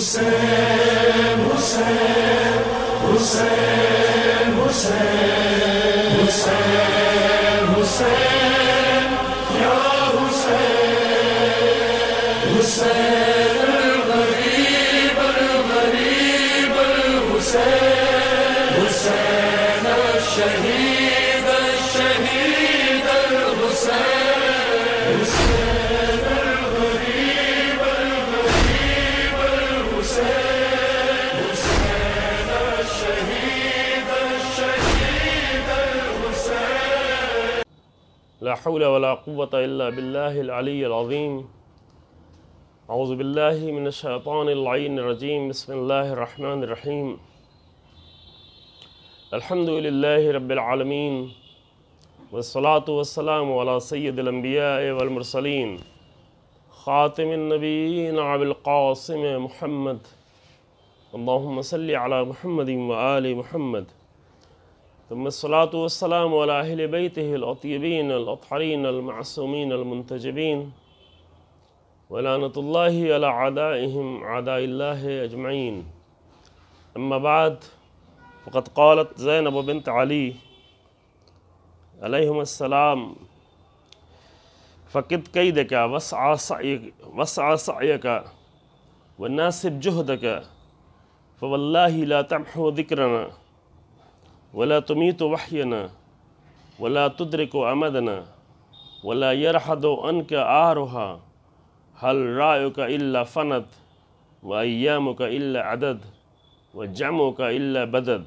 हुसैन हुसैन हुसैन हुसैन हुसैन हुसैन या हुसैन हुसैन गरीब गरीब हुसैन हुसैन शहीद لا حول ولا قوة إلا بالله العلي العظيم أعوذ بالله من الشيطان العين الرجيم بسم الله الرحمن الرحيم الحمد لله رب العالمين والصلاة والسلام على سيد الأنبياء والمرسلين خاتم النبيين عبد القاسم محمد اللهم صل على محمد وآل محمد ثم الصلاة والسلام على أهل بيته الأطيبين الأطهرين المعصومين المنتجبين ولعنة الله على أعدائهم أعداء الله أجمعين أما بعد فقد قالت زينب بنت علي عليهم السلام فقد كيدك وسع سعيك وسع سعيك وناسب جهدك فوالله لا تمحو ذكرنا ولا تميت وحينا ولا تدرك أمدنا ولا يرحد أنك آرها هل رأيك إلا فند وأيامك إلا عدد وجمعك إلا بدد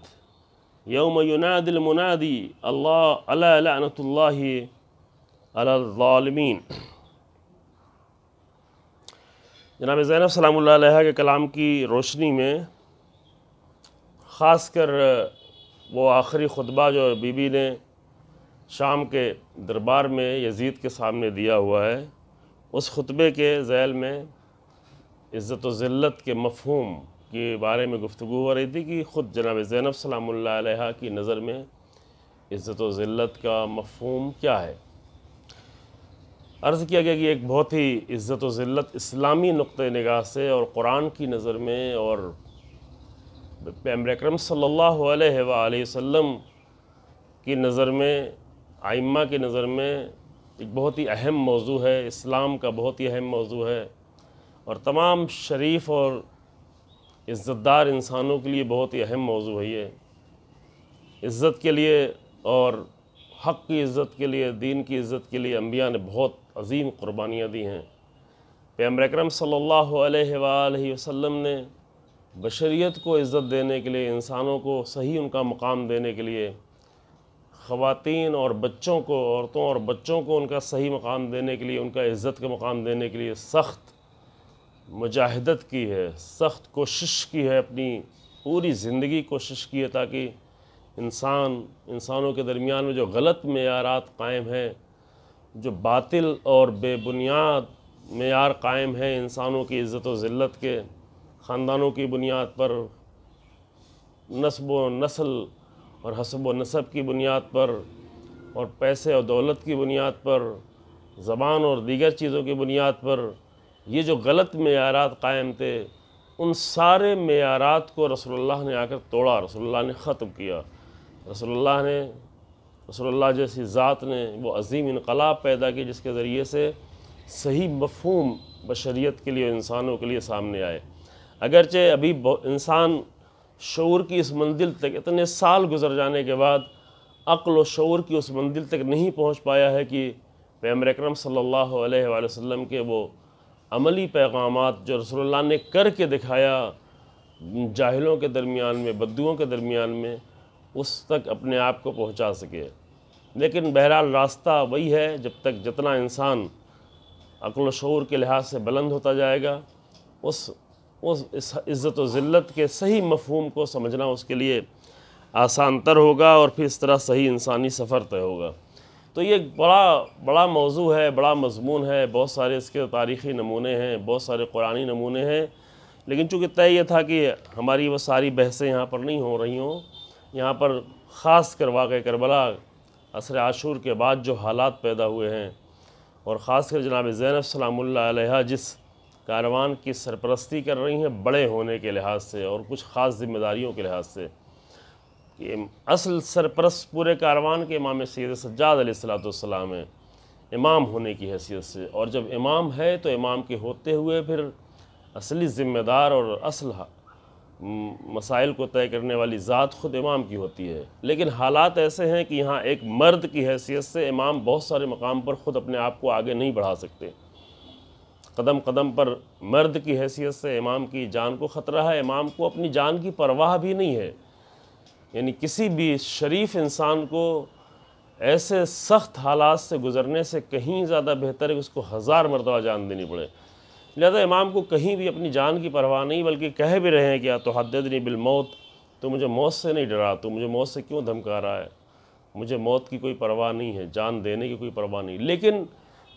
يوم ينادي المنادي الله ألا لعنة الله على الظالمين جناب زینب سلام اللہ علیہ کے کلام کی روشنی میں خاص کر वो आखिरी खुतबा जो बीबी ने शाम के दरबार में यजीद के सामने दिया हुआ है उस खुतबे के जैल में इज़्ज़त ज़िल्लत के मफहम के बारे में गुफ्तु हो रही थी कि ख़ुद जनाब ज़ैनब सलाम की नज़र में इज़्ज़त ज़िल्लत का मफहम क्या है अर्ज़ किया गया कि एक बहुत ही इज़्ज़त ज़िल्लत इस्लामी नुक़ नगाह से और कुरान की नज़र में और पैम्बर अक्रम सल्लल्लाहु की नज़र में आइम्मा की नज़र में एक बहुत ही अहम मौजू है इस्लाम का बहुत ही अहम मौजू है और तमाम शरीफ और इज़्ज़तदार इंसानों के लिए बहुत ही अहम मौजू है ये इज़्ज़त के लिए और हक़ की इज़्ज़त के लिए दीन की इज़्ज़त के लिए अम्बिया ने बहुत अजीम क़ुरबानियाँ दी हैं पैम्बर अक्रम सल्ला वसम ने बशरीत को इज़्ज़त देने के लिए इंसानों को सही उनका मकाम देने के लिए ख़वातीन और बच्चों को औरतों और बच्चों को उनका सही मकाम देने के लिए उनका इज़्ज़त का मकाम देने के लिए सख्त मुजाहदत की है सख्त कोशिश की है अपनी पूरी ज़िंदगी कोशिश की है ताकि इंसान इंसानों के दरमियान में जो गलत मैारात कायम हैं जो बातिल और बेबुनियाद मैार कायम हैं इंसानों की इज़्ज़त ज़िल्त के ख़ानदानों की बुनियाद पर नस्ब व नस्ल और हसब व नसब की बुनियाद पर और पैसे और दौलत की बुनियाद पर ज़बान और दीगर चीज़ों की बुनियाद पर ये जो गलत मैारात कायम थे उन सारे मैारात को रसोल्ला ने आकर तोड़ा रसोल्ला ने ख़त्म किया रसोल्ला ने रसोल्ला जैसी ज़ात ने वो अजीम इनकलाब पैदा किया जिसके ज़रिए से सही मफहूम बशरीत के लिए इंसानों के लिए सामने आए अगरचे अभी इंसान शौर की इस मंजिल तक इतने साल गुजर जाने के बाद अक्ल व शौर की उस मंजिल तक नहीं पहुंच पाया है कि पैमर अक्रम सल्लल्लाहु अलैहि वसल्लम के वो अमली पैगाम जो रसोल्ला ने करके दिखाया जाहिलों के दरमियान में बद्दुओं के दरमियान में उस तक अपने आप को पहुंचा सके लेकिन बहरहाल रास्ता वही है जब तक जितना इंसान अक्ल शौर के लिहाज से बुलंद होता जाएगा उस उस इज़्ज़त ज़िल्त के सही मफहम को समझना उसके लिए आसान तर होगा और फिर इस तरह सही इंसानी सफ़र तय होगा तो ये बड़ा बड़ा मौजू है बड़ा मजमून है बहुत सारे इसके तारीख़ी नमूने हैं बहुत सारे कुरानी नमूने हैं लेकिन चूँकि तय ये था कि हमारी वो सारी बहसें यहाँ पर नहीं हो रही हों यहाँ पर ख़ास कर वाक़ करबला असर आशूर के बाद जो हालात पैदा हुए हैं और ख़ास कर जनाब ज़ैनब सलाम जिस कारवान की सरपरस्ती कर रही हैं बड़े होने के लिहाज से और कुछ ख़ास जिम्मेदारियों के लिहाज से कि असल सरपरस्त पूरे कारवान के इमाम सैद सज्जाद सलाम है इमाम होने की हैसियत से और जब इमाम है तो इमाम के होते हुए फिर असली ज़िम्मेदार और असल मसाइल को तय करने वाली ज़ात ख़ुद इमाम की होती है लेकिन हालात ऐसे हैं कि यहाँ एक मर्द की हैसियत से इमाम बहुत सारे मकाम पर ख़ुद अपने आप को आगे नहीं बढ़ा सकते कदम कदम पर मर्द की हैसियत से इमाम की जान को ख़तरा है इमाम को अपनी जान की परवाह भी नहीं है यानी किसी भी शरीफ इंसान को ऐसे सख्त हालात से गुज़रने से कहीं ज़्यादा बेहतर है कि उसको हज़ार मरतबा जान देनी पड़े लिहाजा इमाम को कहीं भी अपनी जान की परवाह नहीं बल्कि कह भी रहे हैं कि या तो बिल मौत तो मुझे मौत से नहीं डरा तो मुझे मौत से क्यों धमका रहा है मुझे मौत की कोई परवाह नहीं है जान देने की कोई परवाह नहीं लेकिन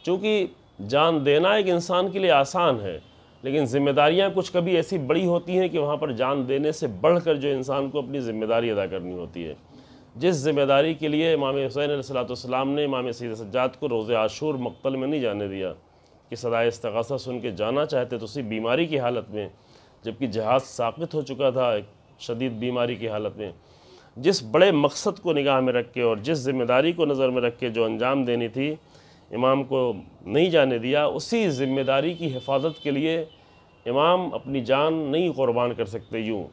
चूँकि जान देना एक इंसान के लिए आसान है लेकिन जिम्मेदारियां कुछ कभी ऐसी बड़ी होती हैं कि वहाँ पर जान देने से बढ़कर जो इंसान को अपनी ज़िम्मेदारी अदा करनी होती है जिस जिम्मेदारी के लिए इमाम हुसैन सलाम ने इमाम सैद सज्जात को रोज़ आशूर मक्तल में नहीं जाने दिया कि सदाए इस्तगासा सुन के जाना चाहते तो उसी बीमारी की हालत में जबकि जहाज़ साबित हो चुका था एक शदीद बीमारी की हालत में जिस बड़े मकसद को निगाह में रख के और जिस जिम्मेदारी को नज़र में रख के जो अंजाम देनी थी इमाम को नहीं जाने दिया उसी ज़िम्मेदारी की हिफाजत के लिए इमाम अपनी जान नहीं क़ुरबान कर सकते यूँ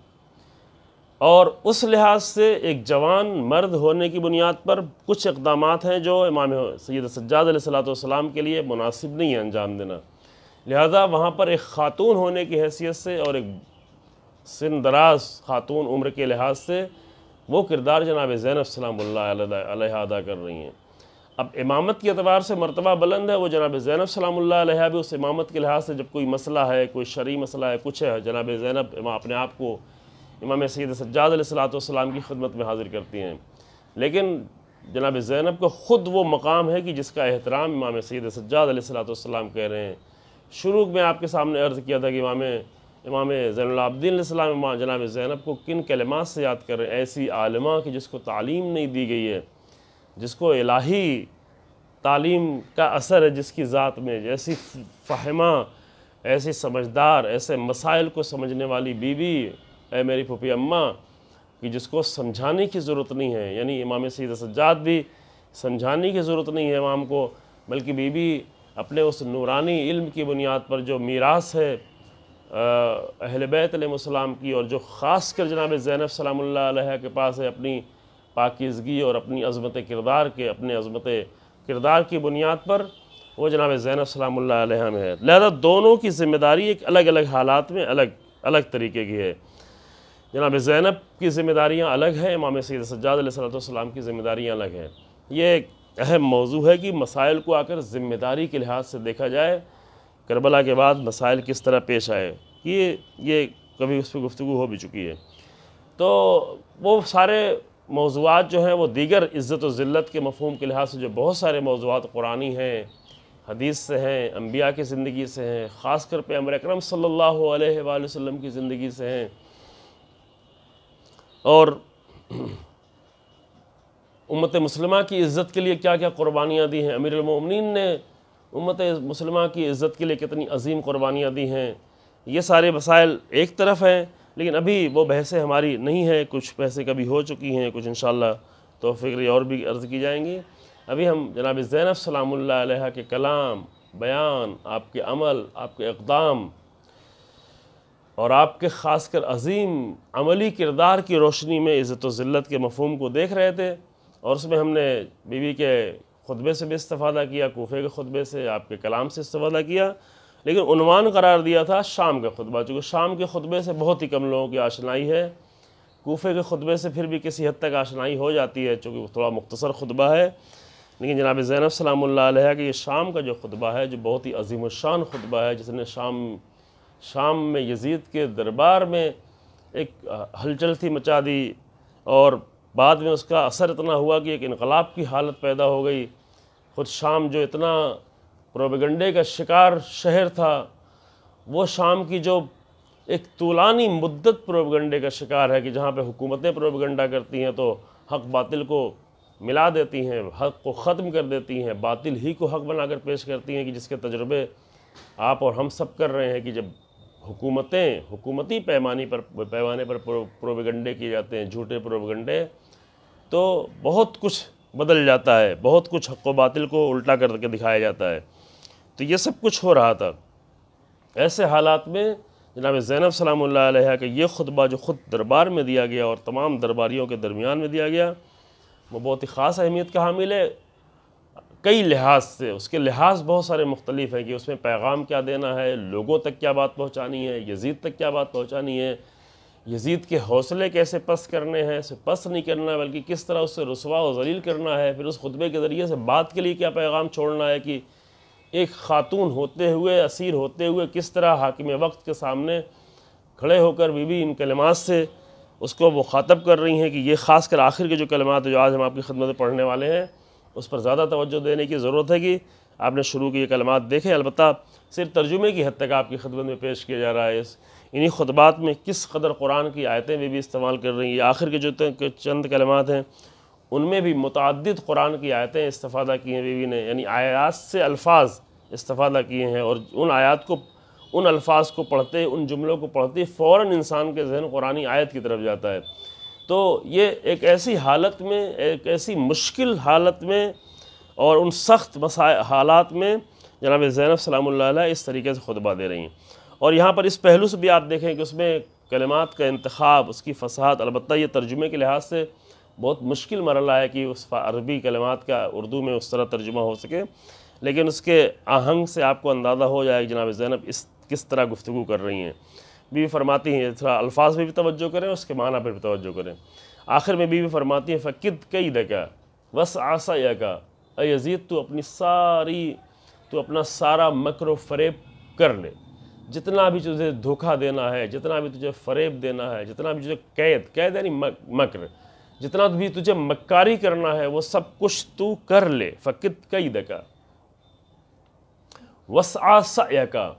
और उस लिहाज से एक जवान मर्द होने की बुनियाद पर कुछ इकदाम हैं जो इमाम सैद सज्जाद सलाम के लिए मुनासिब नहीं है अंजाम देना लिहाजा वहाँ पर एक ख़ातून होने की हैसियत से और एक दराज ख़ातून उम्र के लिहाज से वो किरदार जनाब ज़ैनब सलाम अदा कर रही हैं अब इमामत के अतबार से मरतबा बुलंद है वो जनाब ज़ैनब सलाम भी उस इमामत के लिहाज से जब कोई मसला है कोई शरी मसला है कुछ है जनाब ज़ैनब अपने आप को इमाम सैद सज्जादलाम की खदमत में हाज़िर करती हैं लेकिन जनाब ज़ैनब का ख़ुद वो मकाम है कि जिसका एहतराम इमाम सैद सज्जादलाम कह रहे हैं शुरू में आपके सामने अर्ज़ किया था कि इमाम इमाम ज़ैनलाब्दीन जनाब ज़ैनब को किन कलमात से याद कर रहे हैं ऐसी आलमा की जिसको तालीम नहीं दी गई है जिसको इलाही तालीम का असर है जिसकी ज़ात में जैसी फ़हमा ऐसी समझदार ऐसे मसाइल को समझने वाली बीवी ए मेरी फूफी अम्मा कि जिसको समझाने की ज़रूरत नहीं है यानी इमाम सैद सज्जाद भी समझाने की ज़रूरत नहीं है इमाम को बल्कि बीवी अपने उस नूरानी इल्म की बुनियाद पर जो मीरास है अहल बैतम की और जो ख़ास कर जनाब ज़ैनब सलाम के पास है अपनी पाकिजगी और अपनी अज़मत किरदार के अपने अज़मत किरदार की बुनियाद पर वो जनाब ज़ैनब सलाम में है लिहाजा दोनों की ज़िम्मेदारी एक अलग अलग हालात में अलग अलग तरीके की है जनाब ज़ैनब की ज़िम्मेदारियाँ अलग हैं इमाम सैद सज्जाद सलाम की ज़िम्मेदारियाँ अलग हैं ये एक अहम मौजू है कि मसाइल को आकर ज़िम्मेदारी के लिहाज से देखा जाए करबला के बाद मसाइल किस तरह पेश आए ये ये कभी उस पर गुफ्तु हो भी चुकी है तो वो सारे मौजूद जो हैं वो दीगर इज़्ज़त ज़िल्त के मफहम के लिहाज से जो बहुत सारे मौजूद कुरानी हैं हदीस से हैं अम्बिया की ज़िंदगी से हैं ख़ास कर पे अमर अक्रम सल्ला वसम की ज़िंदगी से हैं और उम्मत मुसलमा की इज़्ज़त के लिए क्या क्या कुर्बानियाँ दी हैं अमीरमिन ने उम्मत मुसलमा की इज़्ज़त के लिए कितनी अजीम कुर्बानियाँ दी हैं ये सारे मसाइल एक तरफ हैं लेकिन अभी वो बहसें हमारी नहीं है कुछ बहसें कभी हो चुकी हैं कुछ इन तो फिक्र और भी अर्ज़ की जाएंगी अभी हम जनाब ज़ैनब सलाम के कलाम बयान आपके अमल आपके इकदाम और आपके ख़ास कर अजीम अमली किरदार की रोशनी में इज़्ज़त ज़िल्लत के मफहम को देख रहे थे और उसमें हमने बीवी के खुतबे से भी इस्ता किया कोफे के खुतबे से आपके कलाम से इस्ता किया लेकिन उनवान करार दिया था शाम का खुतबा चूँकि शाम के खुतबे से बहुत ही कम लोगों की आशनाई है कोफे के खुतबे से फिर भी किसी हद तक आशनाई हो जाती है चूँकि थोड़ा मुख्तसर खुतबा है लेकिन जनाब ज़ैनब सलाम कि ये शाम का जो खुतबा है जो बहुत ही अजीम शान खुतबा है जिसने शाम शाम में यजीद के दरबार में एक हलचल थी मचा दी और बाद में उसका असर इतना हुआ कि एक इनकलाब की हालत पैदा हो गई ख़ुद शाम जो इतना प्रोपेगंडे का शिकार शहर था वो शाम की जो एक तूलानी मुद्दत प्रोपिगंडे का शिकार है कि जहाँ पे हुकूमतें प्रोपिगंडा करती हैं तो हक बातिल को मिला देती हैं हक को ख़त्म कर देती हैं बातिल ही को हक बनाकर पेश करती हैं कि जिसके तजर्बे आप और हम सब कर रहे हैं कि जब हुकूमतें हुकूमती पैमाने पर पैमाने पर प्रोपिगंडे किए जाते हैं झूठे प्रोपेगंडे तो बहुत कुछ बदल जाता है बहुत कुछ हक व बातिल को उल्टा करके दिखाया जाता है तो ये सब कुछ हो रहा था ऐसे हालात में जनाब ज़ैनब सलाम का ये खुतबा जो ख़ुद दरबार में दिया गया और तमाम दरबारियों के दरमियान में दिया गया वो बहुत ही ख़ास अहमियत का हामिल है कई लिहाज से उसके लिहाज बहुत सारे मुख्तलिफ हैं कि उसमें पैगाम क्या देना है लोगों तक क्या बात पहुँचानी है यजीद तक क्या बात पहुँचानी है यजीद के हौसले कैसे पस करने हैं उसे पस नहीं करना बल्कि किस तरह उससे रसवा और जलील करना है फिर उस खुतबे के ज़रिए से बात के लिए क्या पैगाम छोड़ना है कि एक खातून होते हुए असीर होते हुए किस तरह हाकिम वक्त के सामने खड़े होकर बीबी इन कलमात से उसको मुखातब कर रही हैं कि ये ख़ास कर आखिर के जो कलमात जो आज हम आपकी खदमत में पढ़ने वाले हैं उस पर ज़्यादा तोज्जो देने की ज़रूरत है कि आपने शुरू के ये कलमात देखे अलबत् सिर्फ तर्जुमे की हद तक आपकी खदमत में पेश किया जा रहा है इस इन्हीं खुतबात में किस कदर कुरान की आयतें भी, भी इस्तेमाल कर रही हैं आखिर के जो चंद कलमात हैं उनमें भी मुतद कुरान की आयतें इस्तादा की हैं बीवी ने यानी आयात से अल्फाज इस्तादा किए हैं और उन आयात को उन अल्फाज को पढ़ते उन जुमलों को पढ़ते फ़ौर इंसान के जहन कुरानी आयत की तरफ जाता है तो ये एक ऐसी हालत में एक ऐसी मुश्किल हालत में और उन सख्त मसा हालात में जनाब ज़ैनब सलाम इस तरीके से खुतबा दे रही हैं और यहाँ पर इस पहलू से भी आप देखें कि उसमें कलमात का इंतखब उसकी फसाहत अलबत् ये तर्जुमे के लिहाज से बहुत मुश्किल मरला है कि उस अरबी कलमात का उर्दू में उस तरह तर्जुमा हो सके लेकिन उसके आहंग से आपको अंदाज़ा हो जाए जनाब ज़ैनब इस किस तरह गुफ्तु कर रही हैं बीवी फरमाती हैं थोड़ा अल्फाज पर भी तोज्जो करें उसके माना पर भी तोज्जो करें आखिर में बीवी फरमाती हैं फ़किद कई दका बस आशा या का अजीद तो अपनी सारी तो अपना सारा मकर फरेब कर ले जितना भी तुझे धोखा देना है जितना भी तुझे फरेब देना है जितना भी तुझे कैद कैद यानी मकर जितना भी तुझे मक्कारी करना है वो सब कुछ तू कर ले फ़कित कई दका वसा का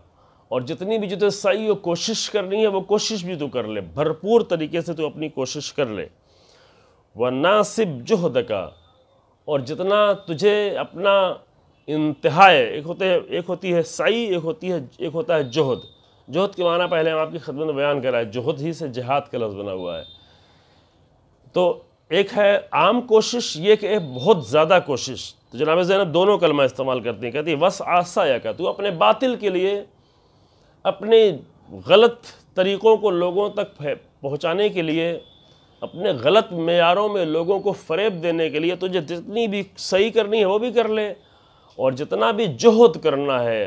और जितनी भी जितने सही वो कोशिश करनी है वो कोशिश भी तू कर ले भरपूर तरीके से तू अपनी कोशिश कर ले व नासिब जो का और जितना तुझे अपना इंतहाय एक होते एक होती है सई एक होती है एक होता है जोहद जोहद के माना पहले हम आपकी खदमत बयान करा है जोहद ही से जहाद का लफ्ज़ बना हुआ है तो एक है आम कोशिश ये कि बहुत ज़्यादा कोशिश तो जनाब जैनब दोनों कलमा इस्तेमाल करती हैं कहती है वस आसा या कहती अपने बातिल के लिए अपने गलत तरीक़ों को लोगों तक पहुँचाने के लिए अपने गलत मैारों में लोगों को फरेब देने के लिए तुझे जितनी भी सही करनी है वो भी कर ले और जितना भी जहद करना है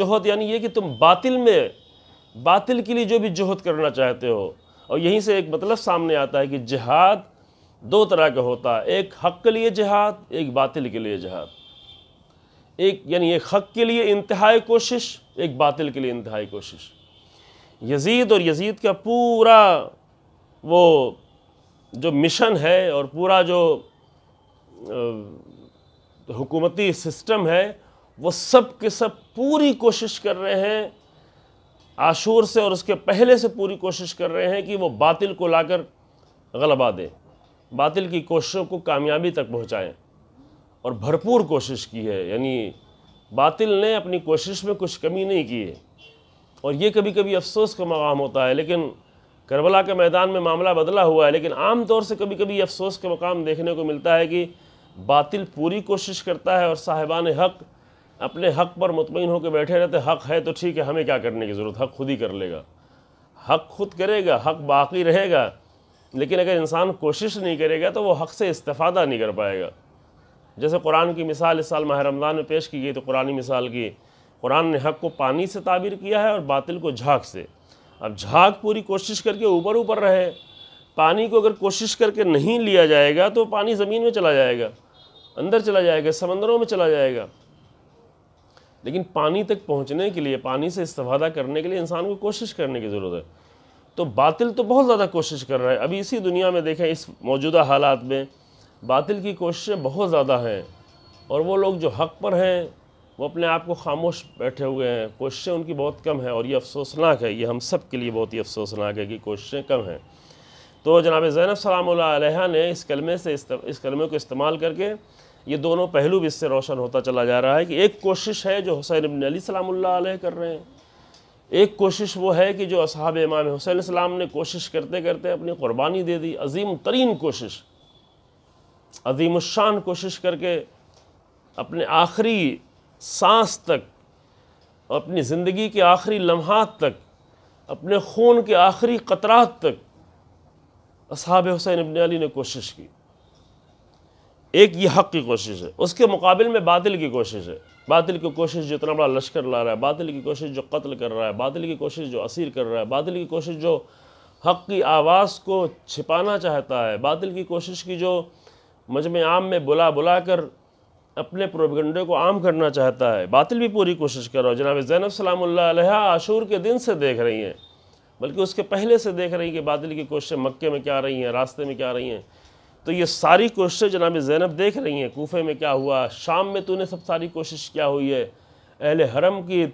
जहद यानी ये कि तुम बातिल में बातिल के लिए जो भी जहद करना चाहते हो और यहीं से एक मतलब सामने आता है कि जहाद दो तरह का होता है एक हक के लिए जहाद एक बातिल के लिए जहाद एक यानी एक हक के लिए इंतहाई कोशिश एक बातिल के लिए इंतहाई कोशिश यजीद और यजीद का पूरा वो जो मिशन है और पूरा जो हुकूमती सिस्टम है वो सब के सब पूरी कोशिश कर रहे हैं आशूर से और उसके पहले से पूरी कोशिश कर रहे हैं कि वो बातिल को लाकर गलबा दें बातिल की कोशिशों को कामयाबी तक पहुँचाएँ और भरपूर कोशिश की है यानी बातिल ने अपनी कोशिश में कुछ कमी नहीं की है और ये कभी कभी अफसोस का मकाम होता है लेकिन करबला के मैदान में मामला बदला हुआ है लेकिन आम तौर से कभी कभी अफसोस का मकाम देखने को मिलता है कि बातिल पूरी कोशिश करता है और साहिबान हक़ अपने हक पर मुतमिन होकर बैठे रहते हक है तो ठीक है हमें क्या करने की ज़रूरत हक खुद ही कर लेगा हक खुद करेगा हक बाकी रहेगा लेकिन अगर इंसान कोशिश नहीं करेगा तो वो हक से इस्तादा नहीं कर पाएगा जैसे कुरान की मिसाल इस साल माह रमज़ान में पेश की गई तो कुरानी मिसाल की कुरान ने हक को पानी से ताबीर किया है और बातिल को झाग से अब झाग पूरी कोशिश करके ऊपर ऊपर रहे पानी को अगर कोशिश करके नहीं लिया जाएगा तो पानी ज़मीन में चला जाएगा अंदर चला जाएगा समंदरों में चला जाएगा लेकिन पानी तक पहुंचने के लिए पानी से इस्तफादा करने के लिए इंसान को कोशिश करने की ज़रूरत है तो बातिल तो बहुत ज़्यादा कोशिश कर रहा है अभी इसी दुनिया में देखें इस मौजूदा हालात में बातिल की कोशिशें बहुत ज़्यादा हैं और वो लोग जो हक पर हैं वो अपने आप को खामोश बैठे हुए हैं कोशिशें उनकी बहुत कम हैं और ये अफसोसनाक है ये हम सब के लिए बहुत ही अफसोसनाक है कि कोशिशें कम हैं तो जनाब ज़ैनब सलाम ने इस कलमे से इस कलमे को इस्तेमाल करके ये दोनों पहलू भी इससे रोशन होता चला जा रहा है कि एक कोशिश है जो हुसैन इबन अली सलाम कर रहे हैं एक कोशिश वो है कि जो असहाब इमाम हुसैन सलाम ने कोशिश करते करते अपनी क़ुरबानी दे दी अजीम तरीन कोशिश अजीम शान कोशिश करके अपने आखिरी सांस तक अपनी ज़िंदगी के आखिरी लम्हात तक अपने खून के आखिरी क़तरात तक असहाब हुसैन इबन अली ने कोशिश की एक ये हक़ की कोशिश है उसके मुकाबले में बादल की कोशिश है बादल की कोशिश जो इतना बड़ा लश्कर ला रहा है बादल की कोशिश जो कत्ल कर रहा है बादल की कोशिश जो असीर कर रहा है बादल की कोशिश जो हक़ की आवाज़ को छिपाना चाहता है बादल की कोशिश की जो मजम आम में बुला बुला कर अपने प्रोपगंडे को आम करना चाहता है बादल भी पूरी कोशिश कर रहा है जनाब जैनब सलाम आशूर के दिन से देख रही हैं बल्कि उसके पहले से देख रही हैं कि बादल की कोशिशें मक्के में क्या रही हैं रास्ते में क्या रही हैं तो ये सारी कोशिशें जनाब ज़ैनब देख रही हैं कोफे में क्या हुआ शाम में तूने सब सारी कोशिश क्या हुई है अहल हरम की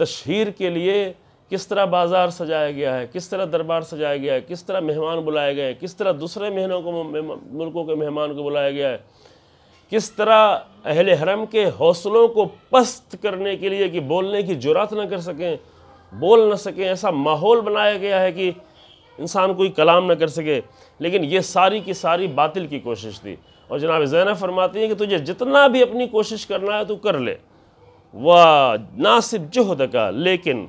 तशहर के लिए किस तरह बाज़ार सजाया गया है किस तरह दरबार सजाया गया है किस तरह मेहमान बुलाए गए हैं किस तरह दूसरे महीनों को मुल्कों के मेहमान को बुलाया गया है किस तरह अहल हरम के हौसलों को पस्त करने के लिए कि बोलने की जुरात ना कर सकें बोल ना सकें ऐसा माहौल बनाया गया है कि इंसान कोई कलाम ना कर सके लेकिन ये सारी की सारी बातिल की कोशिश थी और जनाब जैन फरमाती हैं कि तुझे जितना भी अपनी कोशिश करना है तो कर ले वह ना सिर्फ जो का लेकिन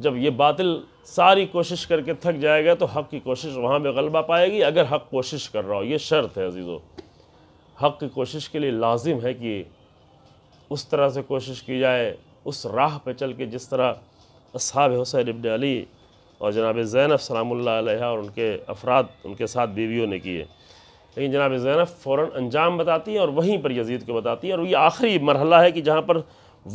जब ये बातिल सारी कोशिश करके थक जाएगा तो हक़ की कोशिश वहाँ पर गलबा पाएगी अगर हक़ कोशिश कर रहा हो ये शर्त है अजीज़ो हक़ की कोशिश के लिए लाजिम है कि उस तरह से कोशिश की जाए उस राह पर चल के जिस तरह असाब हुसैन इबन अली और जनाब ज़ैनब सलामुल्ला और उनके अफराद उनके साथ बीवियों ने किए लेकिन जनाब ज़ैनब फ़ौर अंजाम बताती हैं और वहीं पर यजीद को बताती हैं और ये आखिरी मरहला है कि जहाँ पर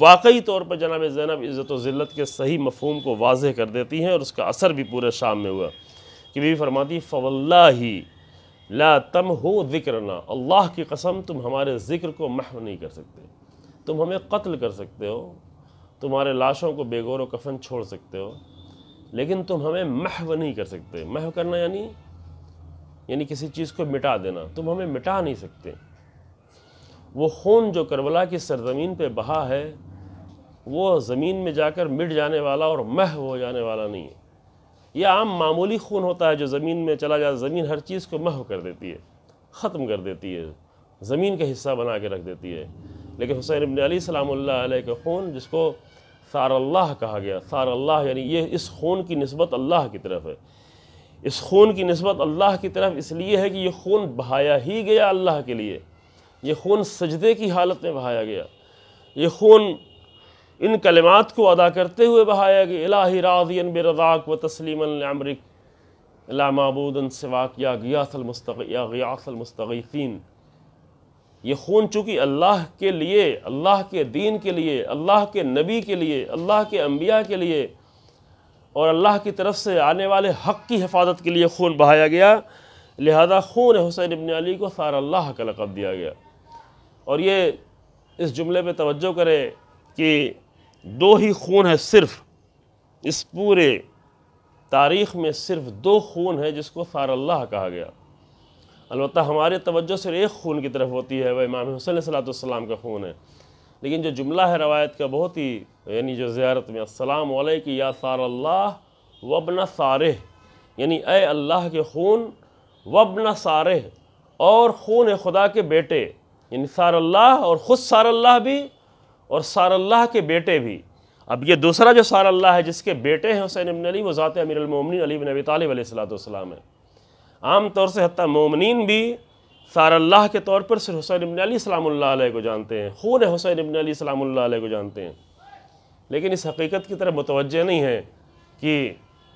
वाकई तौर पर जनाब ज़ैनब इज़्ज़त ज़िलत के सही मफहूम को वाजह कर देती हैं और उसका असर भी पूरे शाम में हुआ कि बीवी फरमाती फ़वल्ला ही ला तम हो जिक्रना अल्लाह की कसम तुम हमारे ज़िक्र को महव नहीं कर सकते तुम हमें कत्ल कर सकते हो तुम्हारे लाशों को बेगौर कफन छोड़ सकते हो लेकिन तुम हमें महव नहीं कर सकते महव करना यानी यानी किसी चीज़ को मिटा देना तुम हमें मिटा नहीं सकते वो खून जो करबला की सरजमीन पे बहा है वो ज़मीन में जाकर मिट जाने वाला और महव हो जाने वाला नहीं है यह आम मामूली खून होता है जो ज़मीन में चला जाता ज़मीन हर चीज़ को महव कर देती है ख़त्म कर देती है ज़मीन का हिस्सा बना के रख देती है लेकिन हुसैन इबन अली सलाम के खून जिसको सार अल्लाह कहा गया सार अल्लाह यानी ये इस खून की नस्बत अल्लाह की तरफ है इस खून की नस्बत अल्लाह की तरफ इसलिए है कि ये खून बहाया ही गया अल्लाह के लिए ये खून सजदे की हालत में बहाया गया ये खून इन कलमात को अदा करते हुए बहाया गया इलाही राजियन बेरजाक व तस्लीमरिक लामबूदन सिवाक या गयासल या गयासल ये खून चूँकि अल्लाह के लिए अल्लाह के दीन के लिए अल्लाह के नबी के लिए अल्लाह के अम्बिया के लिए और अल्लाह की तरफ से आने वाले हक़ की हिफाजत के लिए खून बहाया गया लिहाजा खून हुसैन इबन अली को सार अल्लाह का लकब दिया गया और ये इस जुमले पर तवज्जो करें कि दो ही खून है सिर्फ इस पूरे तारीख़ में सिर्फ दो खून है जिसको सार अल्लाह कहा गया अलबत् हमारे तवज्जो सिर्फ एक खून की तरफ होती है वह इमाम हुसैन सलाम का खून है लेकिन जो जुमला है रवायत का बहुत ही यानी जो ज़्यारत में अस्सलाम वालेकी या सार अल्लाह वबना सारे यानी ए अल्लाह के खून वबना सारे और खून खुदा के बेटे यानी सार अल्लाह और ख़ुद सार अल्लाह भी और सार अल्लाह के बेटे भी अब ये दूसरा जो सार अल्लाह है जिसके बेटे हैं हुसैन इबन अली वो ज़ात अमीरमिन अली बिन अबी सलाम है आम तौर से हती मोमिन भी सारल्लाह के तौर पर सिर्फ हुसैन इबन अली अलैहि को जानते हैं खून हुसैन इबन अली अलैहि को जानते हैं लेकिन इस हकीकत की तरफ मुतवजह नहीं है कि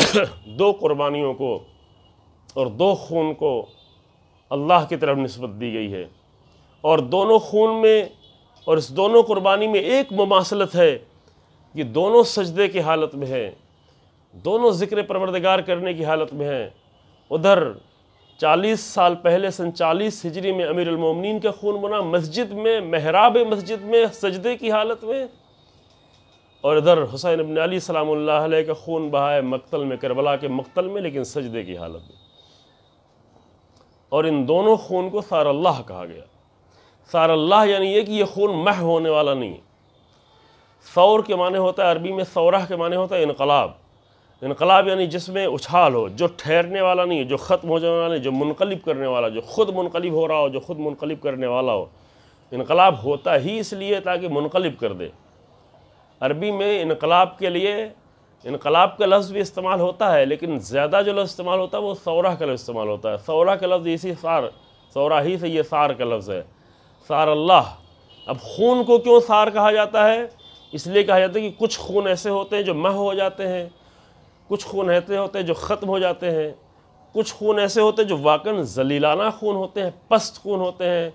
दो कुर्बानियों को और दो खून को अल्लाह की तरफ नस्बत दी गई है और दोनों खून में और इस दोनों कुर्बानी में एक मुमासलत है कि दोनों सजदे की हालत में है दोनों ज़िक्र परवरदगार करने की हालत में है उधर चालीस साल पहले सन चालीस हिजरी में अमीर अमीरमिन का खून बना मस्जिद में महराब मस्जिद में सजदे की हालत में और इधर हुसैन अबिन अली सलाम का खून बहाए मक्तल मकतल में करबला के मकतल में लेकिन सजदे की हालत में और इन दोनों खून को अल्लाह कहा गया अल्लाह यानी ये कि ये खून मह होने वाला नहीं है सौर के माने होता है अरबी में सौराह के माने होता है इनकलाब इनकलाब यानी जिसमें उछाल हो जो ठहरने वाला नहीं है जो ख़त्म हो जाने वाला नहीं जो मुनकलब करने वाला जो ख़ुद मुनकलब हो रहा हो जो ख़ुद मुनकलब करने वाला हो इनकलाब होता ही इसलिए ताकि मुनकलब कर दे अरबी में इनकलाब के लिए इनकलाब का लफ्ज़ भी इस्तेमाल होता है लेकिन ज़्यादा जो लफ्ज़ इस्तेमाल होता है वो सौरा का लफ्ज़ इस्तेमाल होता है सौरा का लफ्ज़ इसी सार सौरा ही से ये सार का लफ्ज़ है सार अल्लाह अब खून को क्यों सार कहा जाता है इसलिए कहा जाता है कि कुछ खून ऐसे होते हैं जो मह हो जाते हैं कुछ खून ऐसे होते हैं जो ख़त्म हो जाते हैं कुछ खून ऐसे होते हैं जो वाकन जलीलाना खून होते हैं पस्त खून होते हैं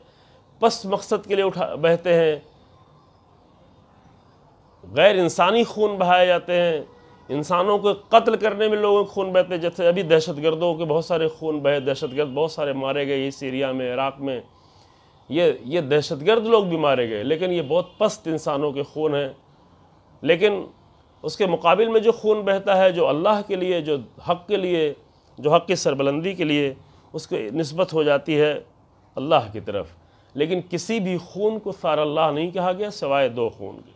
पस्त मकसद के लिए उठा बहते हैं गैर इंसानी खून बहाए जाते हैं इंसानों को कत्ल करने में लोगों के खून बहते जैसे अभी दहशत गर्दों के बहुत सारे खून बहे दहशत गर्द बहुत सारे मारे गए सीरिया में इराक़ में ये ये दहशत गर्द लोग भी मारे गए लेकिन ये बहुत पस्त इंसानों के खून हैं लेकिन उसके मुकाबल में जो खून बहता है जो अल्लाह के लिए जो हक़ के लिए जो हक़ की सरबलंदी के लिए उसको नस्बत हो जाती है अल्लाह की तरफ लेकिन किसी भी खून को सार अल्लाह नहीं कहा गया सवाए दो खून के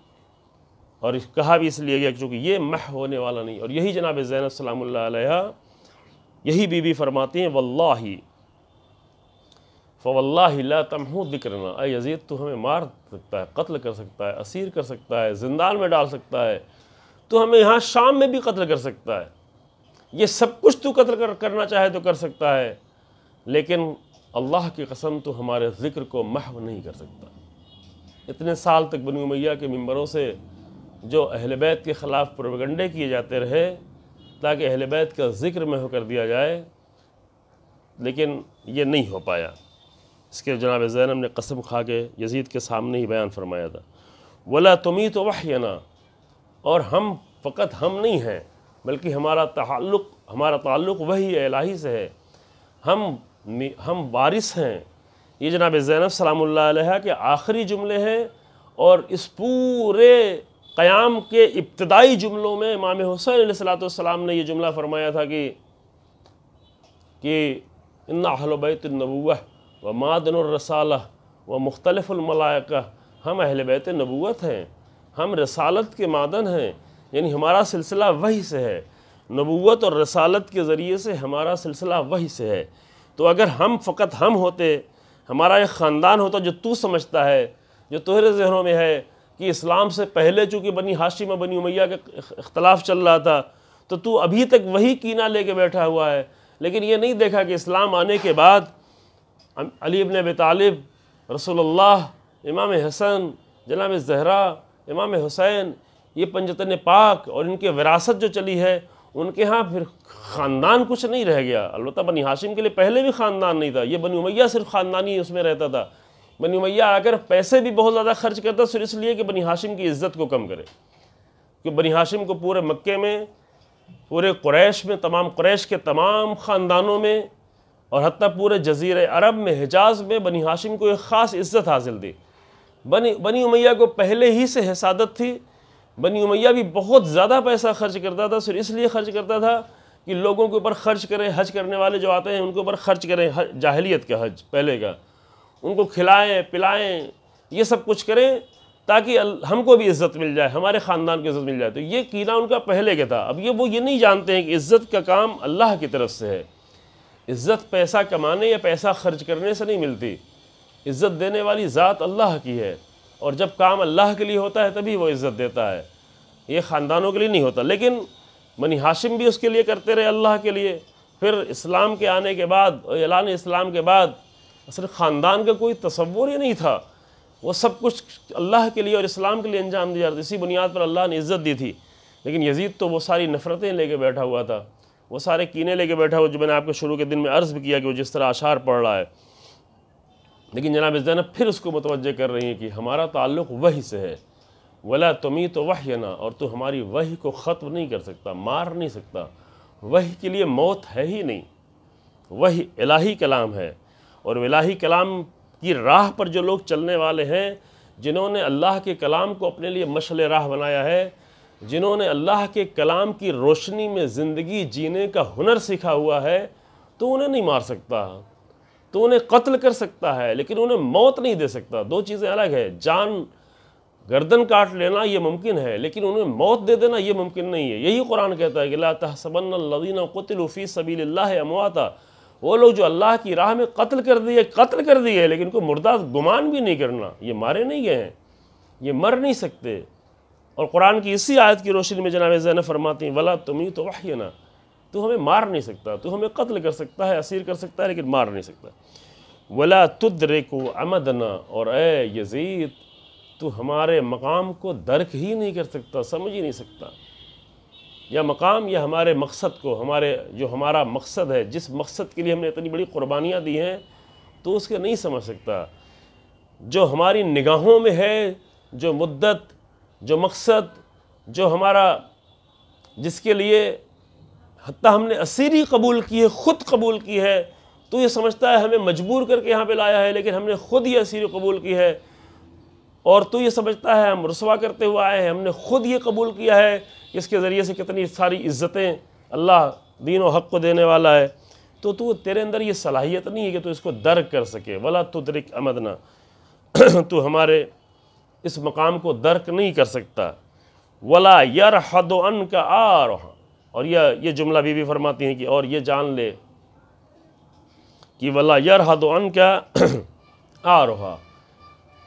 और कहा भी इसलिए गया क्योंकि ये मह होने वाला नहीं और यही जनाब जैन सलाम यही बीबी फरमाती हैं वल्ला फ़वल्ला तमहू दिक्रना अजीत तो हमें मार सकता है कत्ल कर सकता है असीर कर सकता है जिंदान में डाल सकता है तो हमें यहाँ शाम में भी कत्ल कर सकता है ये सब कुछ तो कत्ल कर, करना चाहे तो कर सकता है लेकिन अल्लाह की कसम तो हमारे ज़िक्र को महव नहीं कर सकता इतने साल तक बनी मैया के मंबरों से जो अहल बैत के ख़िलाफ़ प्रोपगंडे किए जाते रहे ताकि अहल बैत का ज़िक्र महव कर दिया जाए लेकिन ये नहीं हो पाया इसके जनाब जैनब ने कसम खा के यजीद के सामने ही बयान फरमाया था वला तुम्हें तो वाहना और हम फ़कत हम नहीं हैं बल्कि हमारा ताल्लुक हमारा ताल्लुक वही अलाही से है हम हम वारिस हैं ये जनाब ज़ैनब सलाम के आखिरी जुमले हैं और इस पूरे क़याम के इब्तदाई जुमलों में इमाम हुसैन सलाम ने यह जुमला फरमाया था कि कि इन्ना अहलबैतनबूह व मादन रसाल व मुख्तलफ़लमलायक हम अहल बैत नबूत हैं हम रसालत के मादन हैं यानी हमारा सिलसिला वही से है नबूत और रसालत के ज़रिए से हमारा सिलसिला वही से है तो अगर हम फ़कत हम होते हमारा एक ख़ानदान होता जो तू समझता है जो तोहरे जहनों में है कि इस्लाम से पहले चूँकि बनी हाशिम बनी उमैया का इख्तलाफ चल रहा था तो तू अभी तक वही कीना लेके बैठा हुआ है लेकिन ये नहीं देखा कि इस्लाम आने के बाद अली इबन अब तालिब रसोल्ला इमाम हसन जनाब जहरा इमाम हुसैन ये पंजतन पाक और इनके विरासत जो चली है उनके यहाँ फिर ख़ानदान कुछ नहीं रह गया अलबत् बनी हाशिम के लिए पहले भी ख़ानदान नहीं था ये बनी उमैया सिर्फ ख़ानदानी उसमें रहता था बनी उमैया आकर पैसे भी बहुत ज़्यादा खर्च करता सिर्फ इसलिए कि बनी हाशिम की इज़्ज़त को कम करे कि बनी हाशिम को पूरे मक्के में पूरे क्रैश में तमाम क्रैश के तमाम ख़ानदानों में और हती पूरे जजीर अरब में हिजाज़ में बनी हाशिम को एक ख़ास इज़्ज़त हासिल थी बनी बनी उमैया को पहले ही से हसादत थी बनी उमैया भी बहुत ज़्यादा पैसा खर्च करता था सिर्फ इसलिए खर्च करता था कि लोगों के ऊपर खर्च करें हज करने वाले जो आते हैं उनके ऊपर खर्च करें जाहलीत का हज पहले का उनको खिलाएं पिलाएं ये सब कुछ करें ताकि हमको भी इज़्ज़त मिल जाए हमारे ख़ानदान को इज़्ज़त मिल जाए तो ये कीना उनका पहले का था अब ये वो ये नहीं जानते हैं कि इज़्ज़त का काम अल्लाह की तरफ से है इज़्ज़त पैसा कमाने या पैसा खर्च करने से नहीं मिलती इज़्ज़त देने वाली ज़ात अल्लाह की है और जब काम अल्लाह के लिए होता है तभी वो इज़्ज़त देता है ये ख़ानदानों के लिए नहीं होता लेकिन मनी हाशिम भी उसके लिए करते रहे अल्लाह के लिए फिर इस्लाम के आने के बाद ऐलान इस्लाम के बाद असल ख़ानदान का कोई तस्वुर ही नहीं था वो सब कुछ अल्लाह के लिए और इस्लाम के लिए अंजाम दिया जाता इसी बुनियाद पर अल्लाह ने इज़्ज़त दी थी लेकिन यजीद तो वो सारी नफ़रतें लेके बैठा हुआ था वो सारे कीने लेके बैठा हुआ जो मैंने आपको शुरू के दिन में अर्ज़ भी किया कि वो जिस तरह आशार पढ़ रहा है लेकिन जनाब ज़ैनब फिर उसको मतवजह कर रही हैं कि हमारा ताल्लुक़ वही से है वला तुम्हें तो वह ना और तू हमारी वही को ख़त्म नहीं कर सकता मार नहीं सकता वही के लिए मौत है ही नहीं वही इलाही कलाम है और इलाही कलाम की राह पर जो लोग चलने वाले हैं जिन्होंने अल्लाह के कलाम को अपने लिए मशल राह बनाया है जिन्होंने अल्लाह के कलाम की रोशनी में ज़िंदगी जीने का हुनर सीखा हुआ है तो उन्हें नहीं मार सकता तो उन्हें कत्ल कर सकता है लेकिन उन्हें मौत नहीं दे सकता दो चीज़ें अलग है जान गर्दन काट लेना ये मुमकिन है लेकिन उन्हें मौत दे देना ये मुमकिन नहीं है यही कुरान कहता है कि ला तहसबन लदीना कतलफ़ी सबील अमवाता वो लोग जो अल्लाह की राह में कत्ल कर दिए कत्ल कर दिए लेकिन उनको मुर्दा गुमान भी नहीं करना ये मारे नहीं गए हैं ये मर नहीं सकते और कुरान की इसी आयत की रोशनी में जनाब जैन फरमाती वला तुम्हें तो वाहिए ना तो हमें मार नहीं सकता तो हमें कत्ल कर सकता है असीर कर सकता है लेकिन मार नहीं सकता वला तुद्रे को अमदना और ए यजीद तो हमारे मकाम को दर्क ही नहीं कर सकता समझ ही नहीं सकता या मकाम या हमारे मकसद को हमारे जो हमारा मकसद है जिस मकसद के लिए हमने इतनी बड़ी कुर्बानियाँ दी हैं तो उसके नहीं समझ सकता जो हमारी निगाहों में है जो मुद्दत जो मकसद जो हमारा जिसके लिए हती हमने असीरी कबूल की है ख़ुद कबूल की है तो ये समझता है हमें मजबूर करके यहाँ पे लाया है लेकिन हमने ख़ुद ये असीरी कबूल की है और तो ये समझता है हम रसवा करते हुए आए हैं हमने ख़ुद ये कबूल किया है इसके ज़रिए से कितनी सारी इज़्ज़तें अल्लाह दीन और हक़ को देने वाला है तो तू तेरे अंदर ये सलाहियत नहीं है कि तू इसको दर्क कर सके वला तो दरिक अमदना तू हमारे इस मकाम को दर्क नहीं कर सकता वला यर हद का आ रहा और यह ये जुमला बीबी फरमाती हैं कि और ये जान ले कि वला यर हदन क्या आ रहा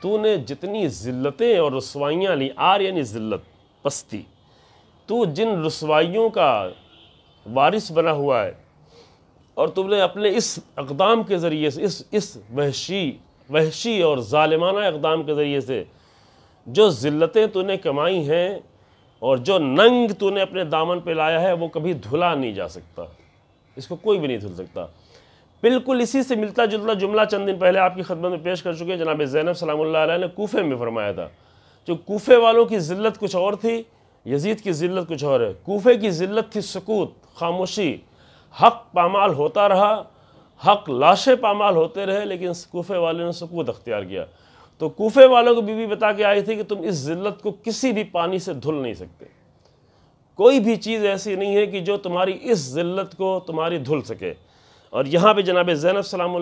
तूने जितनी ज़िल्लतें और रसवाइयाँ ली आर यानी ज़िल्लत पस्ती तू जिन रसवाइयों का वारिस बना हुआ है और तुमने अपने इस अकदाम के ज़रिए से इस इस वहशी वहशी और ालिमाना अकदाम के ज़रिए से जो ज़िल्लतें तूने कमाई हैं और जो नंग तूने अपने दामन पे लाया है वो कभी धुला नहीं जा सकता इसको कोई भी नहीं धुल सकता बिल्कुल इसी से मिलता जुलता जुमला चंद दिन पहले आपकी खदमत में पेश कर चुके हैं जनाब जैनब सलामुल्ला ने कोफे में फरमाया था जो कोफे वालों की ज़िल्लत कुछ और थी यजीद की ज़िल्लत कुछ और है कोफे की ज़िल्लत थी सकूत खामोशी हक पामाल होता रहा हक लाशें पामाल होते रहे लेकिन कोफे वाले ने सकूत अख्तियार किया तो कोफे वालों को बीवी बता के आई थी कि तुम इस ज़िल्लत को किसी भी पानी से धुल नहीं सकते कोई भी चीज़ ऐसी नहीं है कि जो तुम्हारी इस ज़िल्लत को तुम्हारी धुल सके और यहाँ पे जनाब ज़ैनब सलाम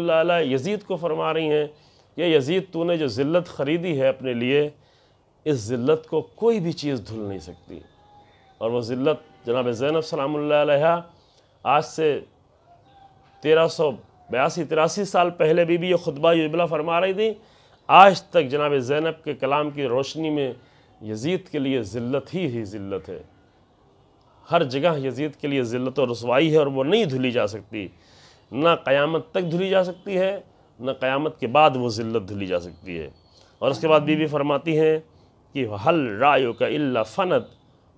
यजीद को फरमा रही हैं कि यजीद तूने जो ज़िल्लत ख़रीदी है अपने लिए इस ज़िल्लत को कोई भी चीज़ धुल नहीं सकती और वह ज़िल्लत जनाब ज़ैनब सलाम आज से तेरह सौ बयासी तिरासी साल पहले भी भी ये खुतबा युबला फरमा रही थी आज तक जनाब ज़ैनब के कलाम की रोशनी में यजीद के लिए ज़िल्लत ही ही ज़िल्लत है हर जगह यजीद के लिए ज़िल्लत और रसवाई है और वो नहीं धुली जा सकती ना क़यामत तक धुली जा सकती है ना क़यामत के बाद वो ज़िल्लत धुली जा सकती है और उसके बाद बीबी फरमाती हैं कि हल रायो का इल्ला फ़नत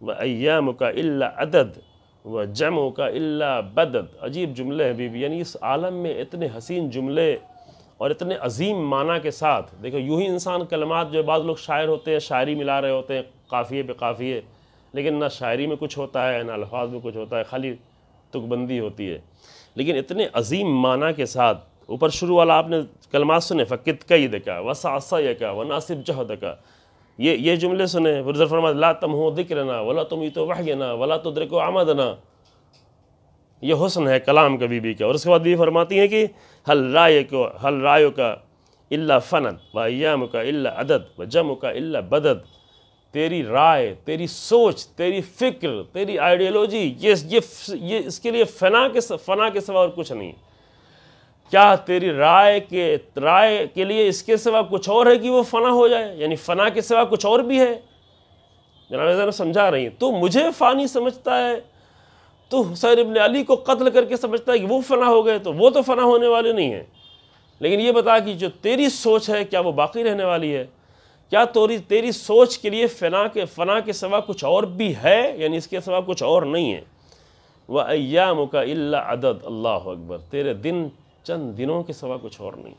व अयाम का इल्ला अदद व जमो का इल्ला बदद अजीब जुमले हैं बीबी यानी इस आलम में इतने हसीन जुमले और इतने अजीम माना के साथ देखो यूँ ही इंसान कलमात जो बाद लोग शायर होते हैं शायरी मिला रहे होते हैं काफ़िए पे काफ़िए लेकिन ना शायरी में कुछ होता है ना अल्फाज में कुछ होता है खाली तुकबंदी होती है लेकिन इतने अजीम माना के साथ ऊपर शुरू वाला आपने कलमात सुने फ़कित कई देखा यह यका व नासिब जह देखा ये ये जुमले सुने फरज फरमा ला तम हो दिक्र ना वला तुम ये तो वाह ना वला तो दर को आमदना ये हसन है कलाम का बीबी का और उसके बाद भी फरमाती हैं कि हल राय को हल राय का इल्ला फ़नत व यम का इल्ला अदद व जम का इल्ला बदद तेरी राय तेरी सोच तेरी फ़िक्र तेरी आइडियोलॉजी ये ये ये इसके लिए फ़ना के फ़ना के सिवा और कुछ नहीं क्या तेरी राय के राय के लिए इसके सिवा कुछ और है कि वो फ़ना हो जाए यानी फ़ना के सिवा कुछ और भी है जनाब समझा रही तो मुझे फ़ानी समझता है तो हुसैन इबन अली को कत्ल करके समझता है कि वो फना हो गए तो वो तो फना होने वाले नहीं हैं लेकिन ये बता कि जो तेरी सोच है क्या वो बाकी रहने वाली है क्या तोरी तेरी सोच के लिए फना के फना के सवा कुछ और भी है यानी इसके सवा कुछ और नहीं है वह अयाम का अदद अल्लाह अकबर तेरे दिन चंद दिनों के सवा कुछ और नहीं